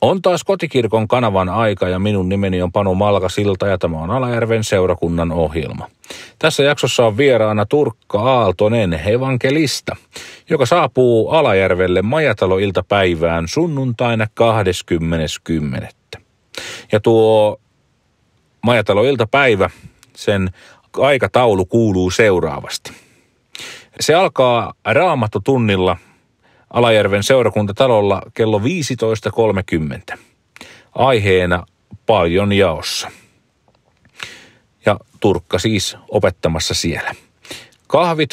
On taas kotikirkon kanavan aika ja minun nimeni on Panu Silta ja tämä on Alajärven seurakunnan ohjelma. Tässä jaksossa on vieraana Turkka Aaltonen evankelista, joka saapuu Alajärvelle majataloiltapäivään sunnuntaina 20.10. Ja tuo majataloiltapäivä, sen aikataulu kuuluu seuraavasti. Se alkaa raamattotunnilla – Alajärven seurakuntatalolla kello 15.30. Aiheena paljon jaossa. Ja Turkka siis opettamassa siellä. Kahvit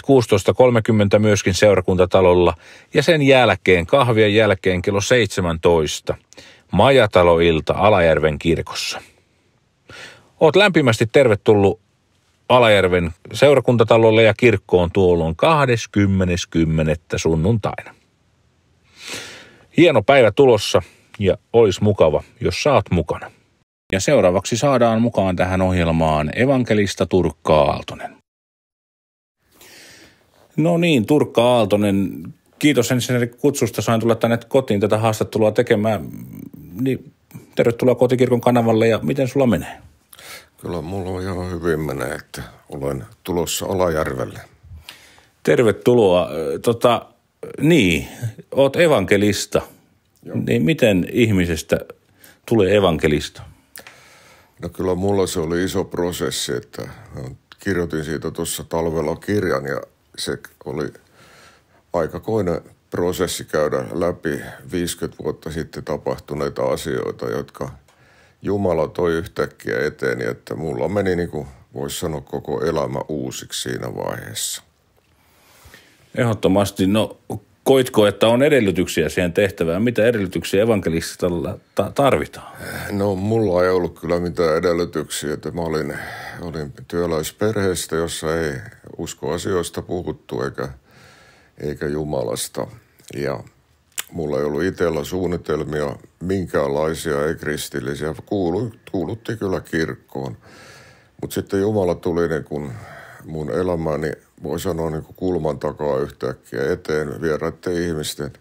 16.30 myöskin seurakuntatalolla ja sen jälkeen, kahvien jälkeen kello 17. Majataloilta Alajärven kirkossa. Oot lämpimästi tervetullut Alajärven seurakuntatalolle ja kirkkoon tuolloin 20.10. sunnuntaina. Hieno päivä tulossa ja olisi mukava, jos saat mukana. Ja seuraavaksi saadaan mukaan tähän ohjelmaan evankelista Turkka Aaltonen. No niin, Turkka Aaltonen, kiitos ensinnäkin kutsusta. Sain tulla tänne kotiin tätä haastattelua tekemään. Niin, tervetuloa kotikirkon kanavalle ja miten sulla menee? Kyllä mulla on ihan hyvin menee, että olen tulossa Olajärvelle. Tervetuloa. Tota, niin, oot evankelista. Joo. Niin miten ihmisestä tulee evankelista? No kyllä mulla se oli iso prosessi, että kirjoitin siitä tuossa talvella kirjan ja se oli aika koinen prosessi käydä läpi 50 vuotta sitten tapahtuneita asioita, jotka Jumala toi yhtäkkiä eteen, että mulla meni niin kuin voisi sanoa koko elämä uusiksi siinä vaiheessa – Ehdottomasti. No koitko, että on edellytyksiä siihen tehtävään? Mitä edellytyksiä evankelistalla ta- tarvitaan? No mulla ei ollut kyllä mitään edellytyksiä. Että mä olin, olin työläisperheestä, jossa ei uskoasioista puhuttu eikä, eikä Jumalasta. Ja mulla ei ollut itsellä suunnitelmia minkäänlaisia, ei kristillisiä. Kuulu, kuulutti kyllä kirkkoon. Mutta sitten Jumala tuli niin kun mun elämäni voi sanoa niin kuin kulman takaa yhtäkkiä eteen vieraiden ihmisten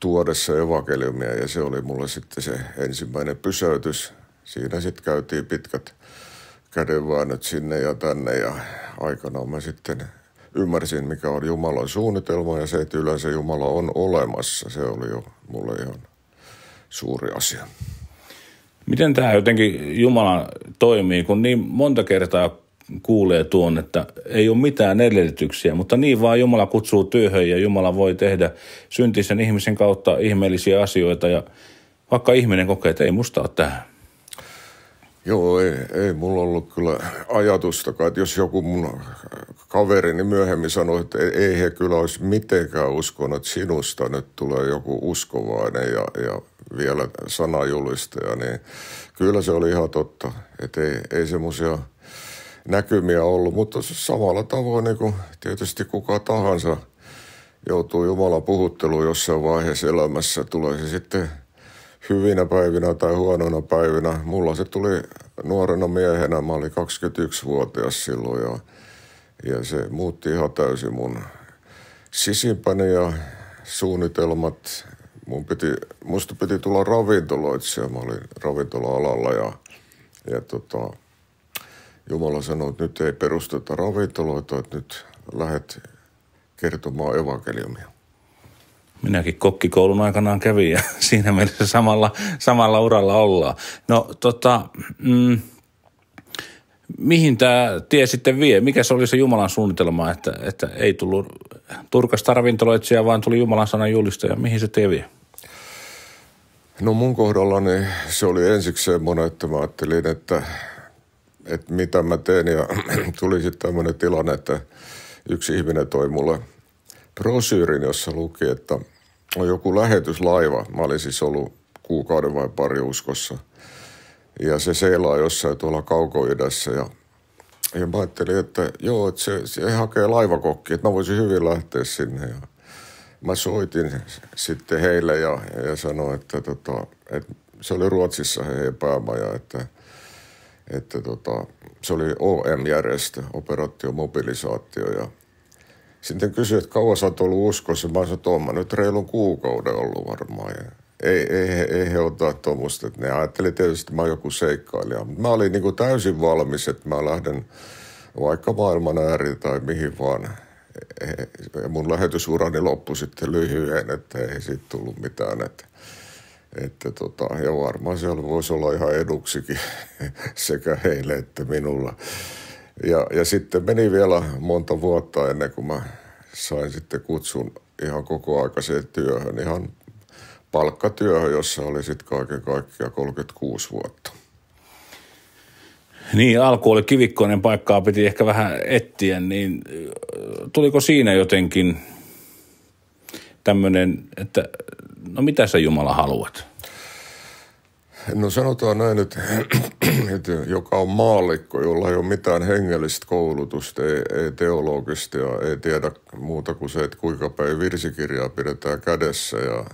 tuodessa evakeliumia. ja se oli mulle sitten se ensimmäinen pysäytys. Siinä sitten käytiin pitkät kädenväännöt sinne ja tänne ja aikanaan mä sitten ymmärsin, mikä on Jumalan suunnitelma ja se, että yleensä Jumala on olemassa. Se oli jo mulle ihan suuri asia. Miten tämä jotenkin Jumala toimii, kun niin monta kertaa kuulee tuon, että ei ole mitään edellytyksiä, mutta niin vaan Jumala kutsuu työhön ja Jumala voi tehdä syntisen ihmisen kautta ihmeellisiä asioita ja vaikka ihminen kokee, että ei musta ole tähän. Joo, ei, ei mulla ollut kyllä ajatustakaan, että jos joku mun kaverini myöhemmin sanoi, että e-, ei he kyllä olisi mitenkään uskonut, että sinusta nyt tulee joku uskovainen ja, ja vielä sanajulistaja, niin kyllä se oli ihan totta, että ei, ei semmoisia – näkymiä ollut, mutta samalla tavoin niin kuin tietysti kuka tahansa joutuu Jumalan puhutteluun jossain vaiheessa elämässä. Tulee se sitten hyvinä päivinä tai huonoina päivinä. Mulla se tuli nuorena miehenä, mä olin 21-vuotias silloin ja, ja se muutti ihan täysin mun sisimpäni ja suunnitelmat. Mun piti, musta piti tulla ravintoloitsija, mä olin ravintola-alalla ja, ja tota, Jumala sanoi, että nyt ei perusteta ravintoloita, että nyt lähdet kertomaan evankeliumia. Minäkin kokkikoulun aikanaan kävin ja siinä mielessä samalla, samalla uralla ollaan. No tota, mm, mihin tämä tie sitten vie? Mikä se oli se Jumalan suunnitelma, että, että ei tullut Turkasta ravintoloitsija, vaan tuli Jumalan sanan julistaja? Mihin se tie vie? No mun kohdallani se oli ensiksi semmoinen, että mä ajattelin, että että mitä mä teen ja tuli sitten tämmöinen tilanne, että yksi ihminen toi mulle brosyyrin, jossa luki, että on joku lähetyslaiva. Mä olin siis ollut kuukauden vai pari uskossa. Ja se seilaa jossain tuolla kaukoidässä ja ja mä ajattelin, että joo, että se, se hakee laivakokki, että mä voisin hyvin lähteä sinne. Ja mä soitin sitten heille ja, ja sanoin, että, tota, että se oli Ruotsissa heidän päämaja, että – että tota, se oli OM-järjestö, operaatio mobilisaatio ja sitten kysyi, että kauan sä oot ollut uskossa. Mä sanoin, että nyt reilun kuukauden ollut varmaan. Ja ei, ei, ei, ei he ottaa tuommoista. Ne ajatteli tietysti, että mä oon joku seikkailija. Mutta mä olin niin täysin valmis, että mä lähden vaikka maailman ääri tai mihin vaan. Ja e, e, mun lähetysurani loppui sitten lyhyen, että ei siitä tullut mitään. Että että tota, ja varmaan siellä voisi olla ihan eduksikin sekä heille että minulla. Ja, ja sitten meni vielä monta vuotta ennen kuin mä sain sitten kutsun ihan koko aikaiseen työhön, ihan palkkatyöhön, jossa oli sitten kaiken kaikkiaan 36 vuotta. Niin, alku oli kivikkoinen paikkaa, piti ehkä vähän etsiä, niin tuliko siinä jotenkin – tämmöinen, että no mitä sä Jumala haluat? No sanotaan näin, että, että joka on maallikko, jolla ei ole mitään hengellistä koulutusta, ei, ei teologista ja ei tiedä muuta kuin se, että kuinka päin virsikirjaa pidetään kädessä ja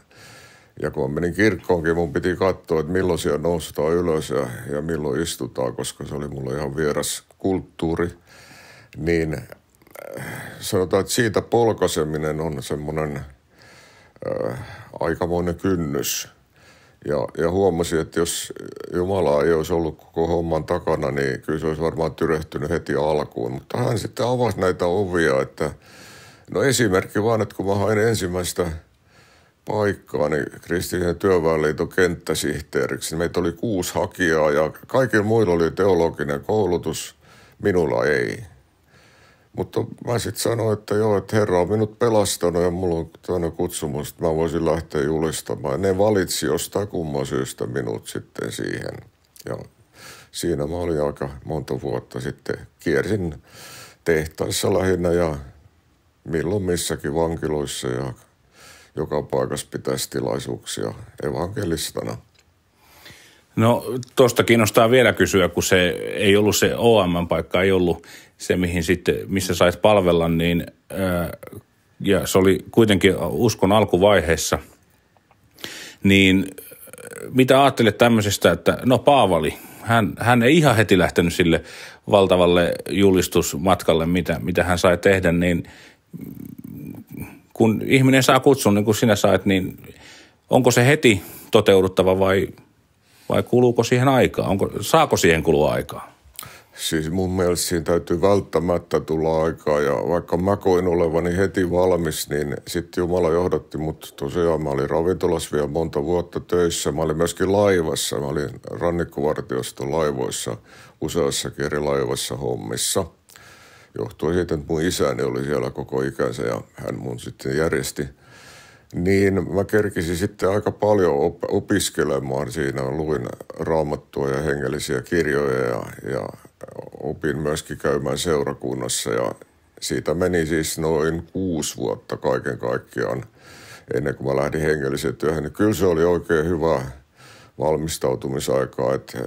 ja kun menin kirkkoonkin, mun piti katsoa, että milloin siellä noustaan ylös ja, ja milloin istutaan, koska se oli mulle ihan vieras kulttuuri. Niin äh, sanotaan, että siitä polkaseminen on semmoinen – äh, aikamoinen kynnys. Ja, ja huomasin, että jos Jumala ei olisi ollut koko homman takana, niin kyllä se olisi varmaan tyrehtynyt heti alkuun. Mutta hän sitten avasi näitä ovia, että no esimerkki vaan, että kun mä hain ensimmäistä paikkaa, niin kristillisen työväenliiton kenttäsihteeriksi. Niin meitä oli kuusi hakijaa ja kaikilla muilla oli teologinen koulutus, minulla ei. Mutta mä sitten sanoin, että joo, että Herra on minut pelastanut ja mulla on tuonne kutsumus, että mä voisin lähteä julistamaan. Ne valitsi jostain kumman syystä minut sitten siihen. Ja siinä mä olin aika monta vuotta sitten. Kiersin tehtaissa lähinnä ja milloin missäkin vankiloissa ja joka paikassa pitäisi tilaisuuksia evankelistana. No tuosta kiinnostaa vielä kysyä, kun se ei ollut se OM-paikka, ei ollut se, mihin sitten, missä sait palvella, niin äh, ja se oli kuitenkin uskon alkuvaiheessa, niin äh, mitä ajattelet tämmöisestä, että no Paavali, hän, hän ei ihan heti lähtenyt sille valtavalle julistusmatkalle, mitä, mitä hän sai tehdä, niin kun ihminen saa kutsun, niin kuin sinä sait, niin onko se heti toteuduttava vai, vai kuluuko siihen aikaa? Onko, saako siihen kulua aikaa? Siis mun mielestä siinä täytyy välttämättä tulla aikaa ja vaikka makoin olevani heti valmis, niin sitten Jumala johdatti mut tosiaan. Mä olin ravintolassa vielä monta vuotta töissä. Mä olin myöskin laivassa. Mä olin rannikkovartiosta laivoissa useassakin eri laivassa hommissa. Johtuen siitä, että mun isäni oli siellä koko ikänsä ja hän mun sitten järjesti – niin mä kerkisin sitten aika paljon op- opiskelemaan siinä. Luin raamattua ja hengellisiä kirjoja ja, ja opin myöskin käymään seurakunnassa ja siitä meni siis noin kuusi vuotta kaiken kaikkiaan ennen kuin mä lähdin hengelliseen työhön. Niin kyllä se oli oikein hyvä valmistautumisaikaa, että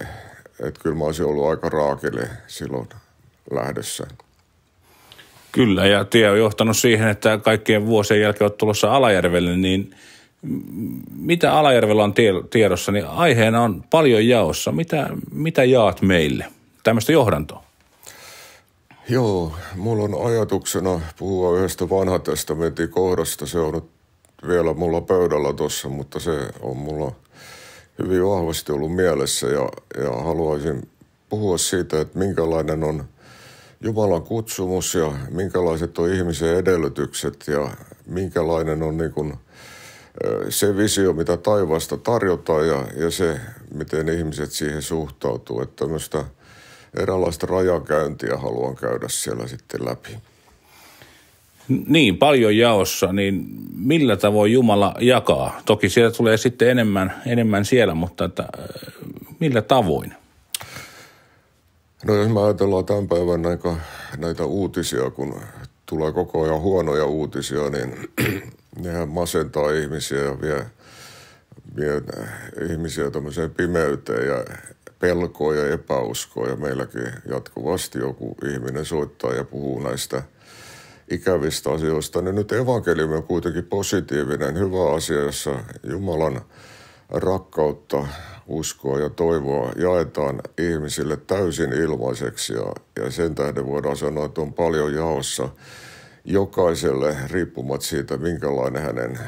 että kyllä mä olisin ollut aika raakille silloin lähdössä. Kyllä, ja tie on johtanut siihen, että kaikkien vuosien jälkeen olet tulossa Alajärvelle, niin mitä Alajärvellä on tiedossa, niin aiheena on paljon jaossa. Mitä, mitä jaat meille? tämmöistä johdantoa? Joo, mulla on ajatuksena puhua yhdestä vanha testamentin kohdasta. Se on nyt vielä mulla pöydällä tuossa, mutta se on mulla hyvin vahvasti ollut mielessä ja, ja haluaisin puhua siitä, että minkälainen on Jumalan kutsumus ja minkälaiset on ihmisen edellytykset ja minkälainen on niin kuin se visio, mitä taivaasta tarjotaan ja, ja se, miten ihmiset siihen suhtautuu. Että tämmöistä – eräänlaista rajakäyntiä haluan käydä siellä sitten läpi. Niin, paljon jaossa, niin millä tavoin Jumala jakaa? Toki siellä tulee sitten enemmän, enemmän siellä, mutta että, äh, millä tavoin? No jos me ajatellaan tämän päivän näitä, näitä uutisia, kun tulee koko ajan huonoja uutisia, niin nehän masentaa ihmisiä ja vie, vie ihmisiä tämmöiseen pimeyteen ja pelkoa ja epäuskoa. Ja meilläkin jatkuvasti joku ihminen soittaa ja puhuu näistä ikävistä asioista. Niin nyt evankeliumi on kuitenkin positiivinen, hyvä asia, jossa Jumalan rakkautta, uskoa ja toivoa jaetaan ihmisille täysin ilmaiseksi. Ja, ja sen tähden voidaan sanoa, että on paljon jaossa jokaiselle riippumatta siitä, minkälainen hänen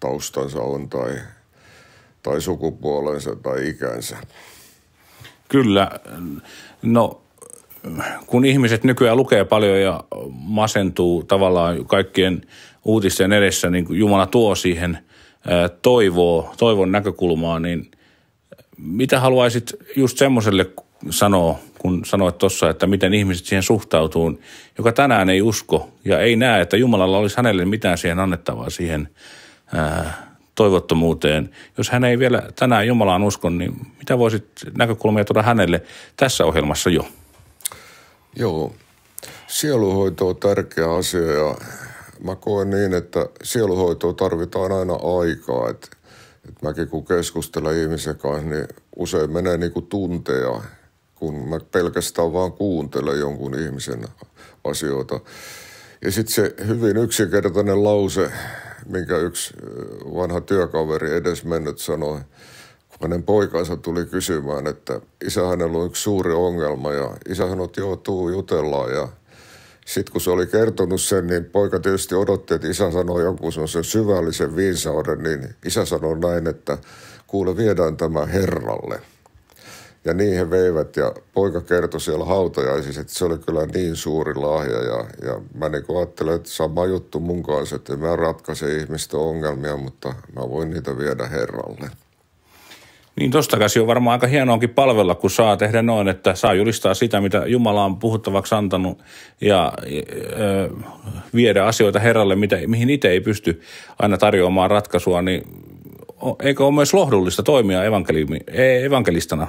taustansa on tai, tai sukupuolensa tai ikänsä. Kyllä, no kun ihmiset nykyään lukee paljon ja masentuu tavallaan kaikkien uutisten edessä, niin kuin Jumala tuo siihen toivoa, toivon näkökulmaa, niin mitä haluaisit just semmoiselle sanoa, kun sanoit tuossa, että miten ihmiset siihen suhtautuu, joka tänään ei usko ja ei näe, että Jumalalla olisi hänelle mitään siihen annettavaa siihen ää, toivottomuuteen. Jos hän ei vielä tänään Jumalaan usko, niin mitä voisit näkökulmia tuoda hänelle tässä ohjelmassa jo? Joo. Sieluhoito on tärkeä asia ja mä koen niin, että sieluhoitoa tarvitaan aina aikaa. Et, et mäkin kun keskustelen ihmisen kanssa, niin usein menee niin kuin tunteja, kun mä pelkästään vaan kuuntelen jonkun ihmisen asioita. Ja sitten se hyvin yksinkertainen lause – minkä yksi vanha työkaveri edesmennyt sanoi, kun hänen poikansa tuli kysymään, että isä hänellä on yksi suuri ongelma ja isä sanoi, että joo, tuu jutellaan ja sitten kun se oli kertonut sen, niin poika tietysti odotti, että isä sanoi jonkun sen syvällisen viisauden, niin isä sanoi näin, että kuule viedään tämä Herralle – ja niin he veivät ja poika kertoi siellä hautajaisissa, että se oli kyllä niin suuri lahja. Ja, ja mä niin ajattelen, että sama juttu mun kanssa, että mä ratkaisen ihmisten ongelmia, mutta mä voin niitä viedä Herralle. Niin tosta käsi on varmaan aika hienoakin palvella, kun saa tehdä noin, että saa julistaa sitä, mitä Jumala on puhuttavaksi antanut ja ö, e, e, viedä asioita Herralle, mitä, mihin itse ei pysty aina tarjoamaan ratkaisua, niin eikö ole myös lohdullista toimia e, evankelistana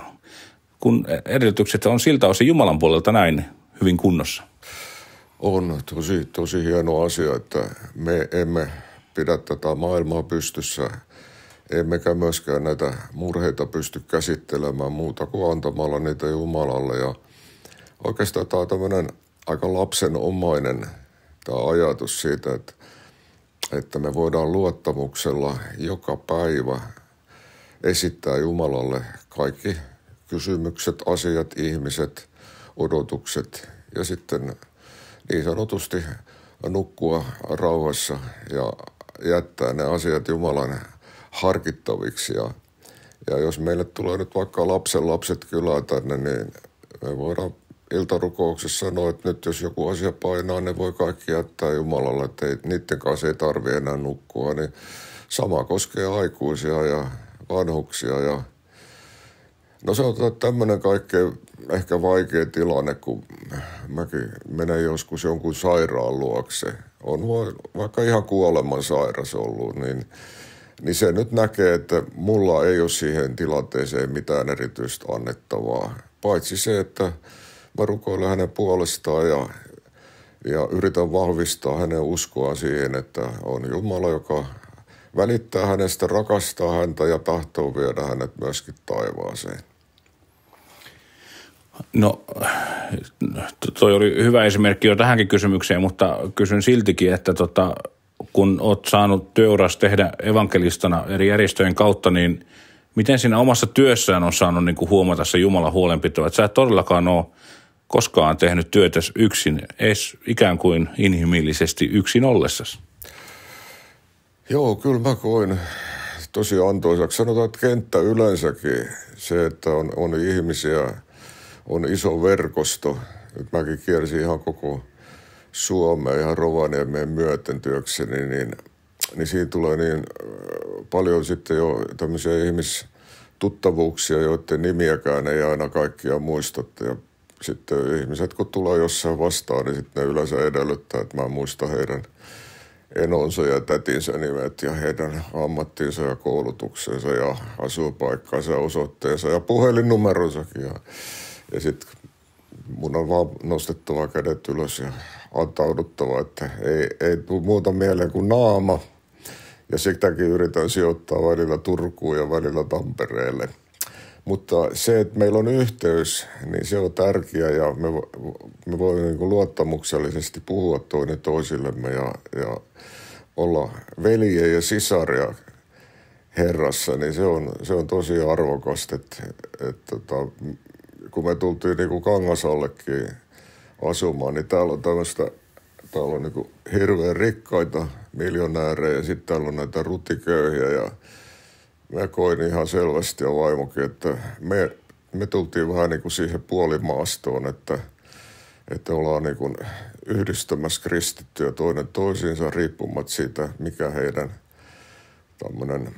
kun edellytykset on siltä osin Jumalan puolelta näin hyvin kunnossa. On tosi, tosi hieno asia, että me emme pidä tätä maailmaa pystyssä, emmekä myöskään näitä murheita pysty käsittelemään muuta kuin antamalla niitä Jumalalle. Ja oikeastaan tämä on tämmöinen aika lapsenomainen tämä ajatus siitä, että, että me voidaan luottamuksella joka päivä esittää Jumalalle kaikki kysymykset, asiat, ihmiset, odotukset ja sitten niin sanotusti nukkua rauhassa ja jättää ne asiat Jumalan harkittaviksi. Ja, ja jos meille tulee nyt vaikka lapsen lapset kylään tänne, niin me voidaan iltarukouksessa sanoa, että nyt jos joku asia painaa, ne voi kaikki jättää Jumalalle, että ei, niiden kanssa ei tarvitse enää nukkua. Niin sama koskee aikuisia ja vanhuksia ja No se on tämmöinen kaikkein ehkä vaikea tilanne, kun mäkin menen joskus jonkun sairaan luokse. On vaikka ihan kuoleman sairas ollut, niin, niin se nyt näkee, että mulla ei ole siihen tilanteeseen mitään erityistä annettavaa. Paitsi se, että mä rukoilen hänen puolestaan ja, ja yritän vahvistaa hänen uskoa siihen, että on Jumala, joka välittää hänestä, rakastaa häntä ja tahtoo viedä hänet myöskin taivaaseen? No, toi oli hyvä esimerkki jo tähänkin kysymykseen, mutta kysyn siltikin, että tota, kun oot saanut työuras tehdä evankelistana eri järjestöjen kautta, niin miten sinä omassa työssään on saanut niin kuin huomata se Jumalan huolenpito? Että sä et todellakaan ole koskaan tehnyt työtä yksin, edes ikään kuin inhimillisesti yksin ollessasi. Joo, kyllä mä koin tosi antoisaksi. Sanotaan, että kenttä yleensäkin, se, että on, on ihmisiä, on iso verkosto. Nyt mäkin kiersin ihan koko Suomea, ihan Rovaniemen myöten työkseni, niin, niin siinä tulee niin äh, paljon sitten jo tämmöisiä ihmistuttavuuksia, joiden nimiäkään ei aina kaikkia muistatte. Ja sitten ihmiset, kun tulee jossain vastaan, niin sitten ne yleensä edellyttää, että mä muistan heidän – enonsa ja tätinsä nimet ja heidän ammattinsa ja koulutuksensa ja asuinpaikkansa ja osoitteensa ja puhelinnumeronsakin. Ja, ja sitten mun on vaan nostettava kädet ylös ja antauduttava, että ei, ei tule muuta mieleen kuin naama. Ja sitäkin yritän sijoittaa välillä Turkuun ja välillä Tampereelle – mutta se, että meillä on yhteys, niin se on tärkeää ja me, me voimme niin luottamuksellisesti puhua toinen toisillemme ja, ja olla veljiä ja sisaria Herrassa, niin se on, se on tosi arvokasta, että, että tota, kun me tultiin niin kuin Kangasallekin asumaan, niin täällä on tämmöistä, täällä on niin hirveän rikkaita miljonäärejä ja sitten täällä on näitä rutiköyhiä ja mä koin ihan selvästi ja vaimokin, että me, me tultiin vähän niin kuin siihen puolimaastoon, että, että ollaan niin kuin yhdistämässä kristittyä toinen toisiinsa riippumatta siitä, mikä heidän tämmöinen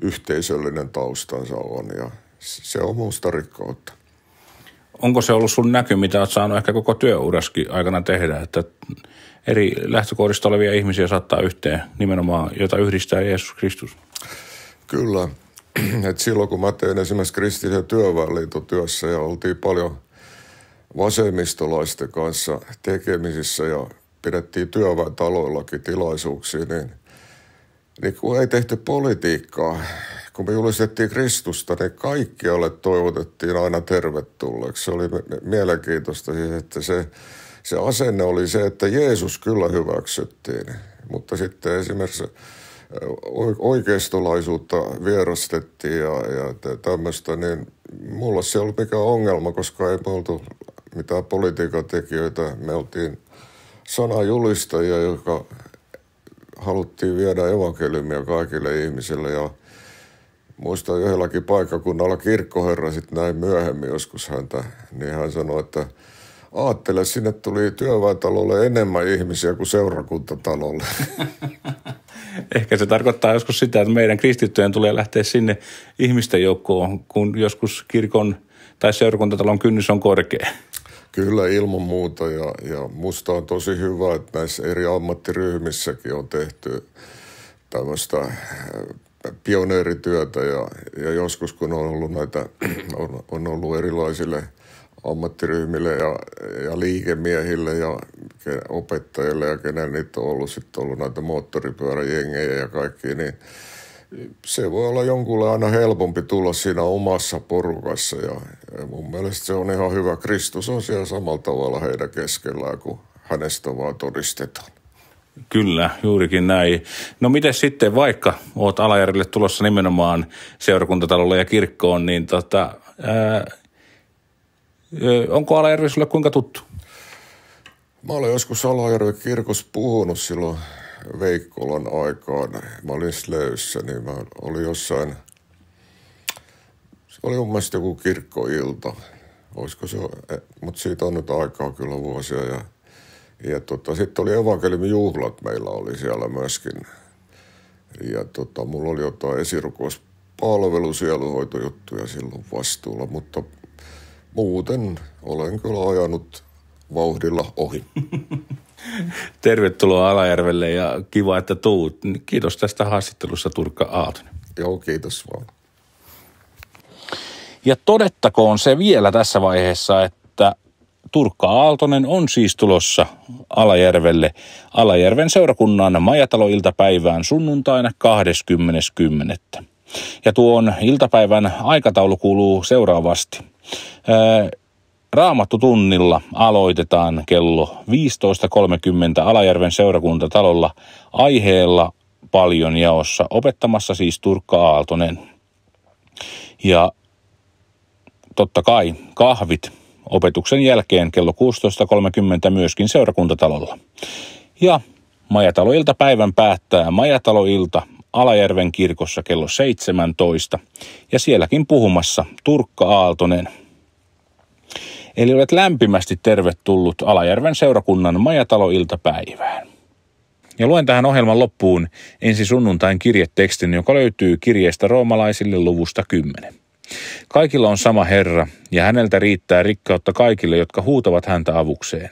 yhteisöllinen taustansa on ja se on muusta rikkautta. Onko se ollut sun näky, mitä olet saanut ehkä koko työuraskin aikana tehdä, että eri lähtökohdista olevia ihmisiä saattaa yhteen nimenomaan, jota yhdistää Jeesus Kristus? Kyllä. Et silloin kun mä tein esimerkiksi kristillisen työväenliitotyössä ja oltiin paljon vasemmistolaisten kanssa tekemisissä ja pidettiin taloillakin tilaisuuksia, niin, niin kun ei tehty politiikkaa, kun me julistettiin Kristusta, niin kaikkialle toivotettiin aina tervetulleeksi. Se oli mielenkiintoista siis, että se, se asenne oli se, että Jeesus kyllä hyväksyttiin, mutta sitten esimerkiksi oikeistolaisuutta vierastettiin ja, ja tämmöistä, niin mulla se ei ollut mikään ongelma, koska ei me oltu mitään politiikatekijöitä. Me oltiin sanajulistajia, joka haluttiin viedä evankeliumia kaikille ihmisille ja muistan yhdelläkin paikkakunnalla kirkkoherra sitten näin myöhemmin joskus häntä, niin hän sanoi, että aattele, sinne tuli työväentalolle enemmän ihmisiä kuin seurakuntatalolle. ehkä se tarkoittaa joskus sitä, että meidän kristittyjen tulee lähteä sinne ihmisten joukkoon, kun joskus kirkon tai seurakuntatalon kynnys on korkea. Kyllä ilman muuta ja, ja musta on tosi hyvä, että näissä eri ammattiryhmissäkin on tehty tämmöistä äh, pioneerityötä ja, ja joskus kun on ollut näitä, on, on ollut erilaisille – ammattiryhmille ja, ja liikemiehille ja opettajille ja kenen niitä on ollut. Sitten ollut näitä moottoripyöräjengejä ja kaikki, niin se voi olla jonkulle aina helpompi tulla siinä omassa porukassa ja, ja mun mielestä se on ihan hyvä. Kristus on siellä samalla tavalla heidän keskellään, kun hänestä vaan todistetaan. Kyllä, juurikin näin. No miten sitten, vaikka oot Alajärjelle tulossa nimenomaan seurakuntatalolle ja kirkkoon, niin tota, ää, Onko Alajärvi sulle kuinka tuttu? Mä olen joskus Alajärvi kirkossa puhunut silloin Veikkolan aikaan. Mä olin Slöyssä, niin mä olin jossain, se oli mun mielestä joku kirkkoilta. Olisiko se, e, mutta siitä on nyt aikaa kyllä vuosia. Ja, ja tota, sitten oli evankeliumijuhlat meillä oli siellä myöskin. Ja tota, mulla oli jotain esirukouspalvelu, sielunhoitojuttuja silloin vastuulla, mutta muuten olen kyllä ajanut vauhdilla ohi. Tervetuloa Alajärvelle ja kiva, että tuut. Kiitos tästä haastattelusta Turkka Aatonen. Joo, kiitos vaan. Ja todettakoon se vielä tässä vaiheessa, että Turkka Aaltonen on siis tulossa Alajärvelle Alajärven seurakunnan majataloiltapäivään sunnuntaina 20.10. Ja tuon iltapäivän aikataulu kuuluu seuraavasti – Raamattutunnilla aloitetaan kello 15.30 Alajärven seurakuntatalolla aiheella paljon jaossa opettamassa siis Turkka Aaltonen. Ja totta kai kahvit opetuksen jälkeen kello 16.30 myöskin seurakuntatalolla. Ja majataloilta päivän päättää majataloilta Alajärven kirkossa kello 17 ja sielläkin puhumassa Turkka Aaltonen. Eli olet lämpimästi tervetullut Alajärven seurakunnan majataloiltapäivään. Ja luen tähän ohjelman loppuun ensi sunnuntain kirjetekstin, joka löytyy kirjeestä roomalaisille luvusta 10. Kaikilla on sama Herra, ja häneltä riittää rikkautta kaikille, jotka huutavat häntä avukseen.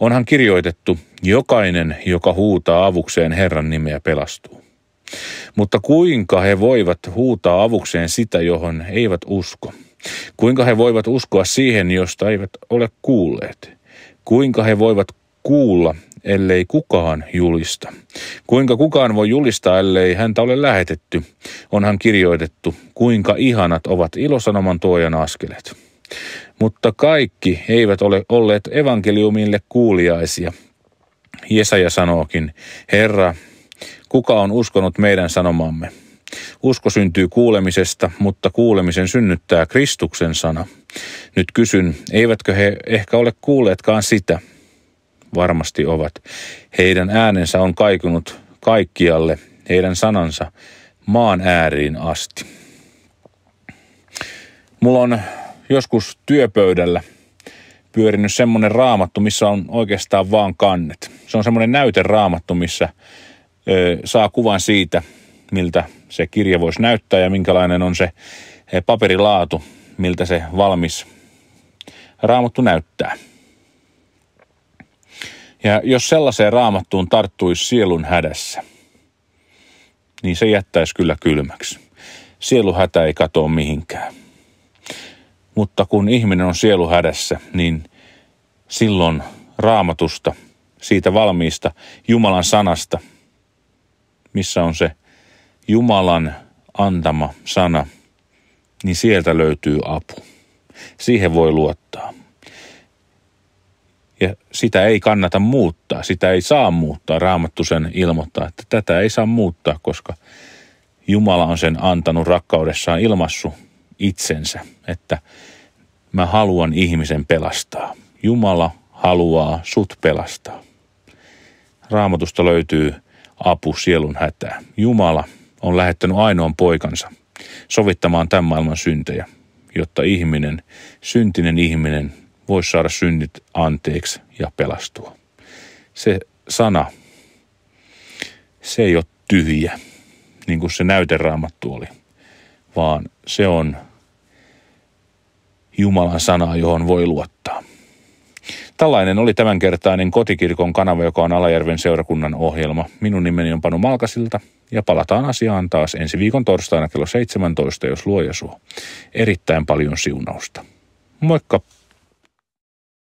Onhan kirjoitettu, jokainen, joka huutaa avukseen Herran nimeä, pelastuu. Mutta kuinka he voivat huutaa avukseen sitä, johon eivät usko? Kuinka he voivat uskoa siihen, josta eivät ole kuulleet? Kuinka he voivat kuulla, ellei kukaan julista? Kuinka kukaan voi julistaa, ellei häntä ole lähetetty? Onhan kirjoitettu, kuinka ihanat ovat ilosanoman tuojan askelet. Mutta kaikki eivät ole olleet evankeliumille kuuliaisia. Jesaja sanookin, Herra, Kuka on uskonut meidän sanomamme? Usko syntyy kuulemisesta, mutta kuulemisen synnyttää Kristuksen sana. Nyt kysyn, eivätkö he ehkä ole kuulleetkaan sitä? Varmasti ovat. Heidän äänensä on kaikunut kaikkialle, heidän sanansa maan ääriin asti. Mulla on joskus työpöydällä pyörinyt semmoinen raamattu, missä on oikeastaan vaan kannet. Se on semmoinen näyteraamattu, missä saa kuvan siitä, miltä se kirja voisi näyttää ja minkälainen on se paperilaatu, miltä se valmis raamattu näyttää. Ja jos sellaiseen raamattuun tarttuisi sielun hädässä, niin se jättäisi kyllä kylmäksi. Sieluhätä ei katoa mihinkään. Mutta kun ihminen on sieluhädässä, niin silloin raamatusta, siitä valmiista Jumalan sanasta – missä on se Jumalan antama sana, niin sieltä löytyy apu. Siihen voi luottaa. Ja sitä ei kannata muuttaa, sitä ei saa muuttaa. Raamattu sen ilmoittaa, että tätä ei saa muuttaa, koska Jumala on sen antanut rakkaudessaan ilmassu itsensä, että mä haluan ihmisen pelastaa. Jumala haluaa sut pelastaa. Raamatusta löytyy apu sielun hätää. Jumala on lähettänyt ainoan poikansa sovittamaan tämän maailman syntejä, jotta ihminen, syntinen ihminen, voisi saada synnit anteeksi ja pelastua. Se sana, se ei ole tyhjä, niin kuin se näyteraamattu oli, vaan se on Jumalan sanaa, johon voi luottaa. Tällainen oli tämänkertainen kotikirkon kanava, joka on Alajärven seurakunnan ohjelma. Minun nimeni on Panu Malkasilta ja palataan asiaan taas ensi viikon torstaina kello 17, jos luoja suo. Erittäin paljon siunausta. Moikka!